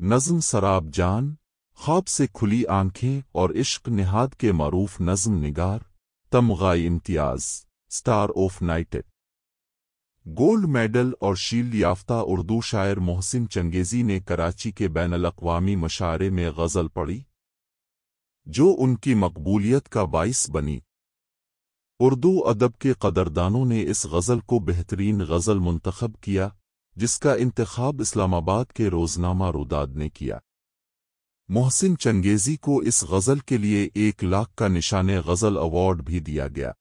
نظم سراب جان خواب سے کھلی آنکھیں اور عشق نہاد کے معروف نظم نگار تمغائی امتیاز سٹار آف نائٹڈ گولڈ میڈل اور شیل یافتہ اردو شاعر محسن چنگیزی نے کراچی کے بین الاقوامی مشاعرے میں غزل پڑھی جو ان کی مقبولیت کا باعث بنی اردو ادب کے قدردانوں نے اس غزل کو بہترین غزل منتخب کیا جس کا انتخاب اسلام آباد کے روزنامہ روداد نے کیا محسن چنگیزی کو اس غزل کے لیے ایک لاکھ کا نشان غزل ایوارڈ بھی دیا گیا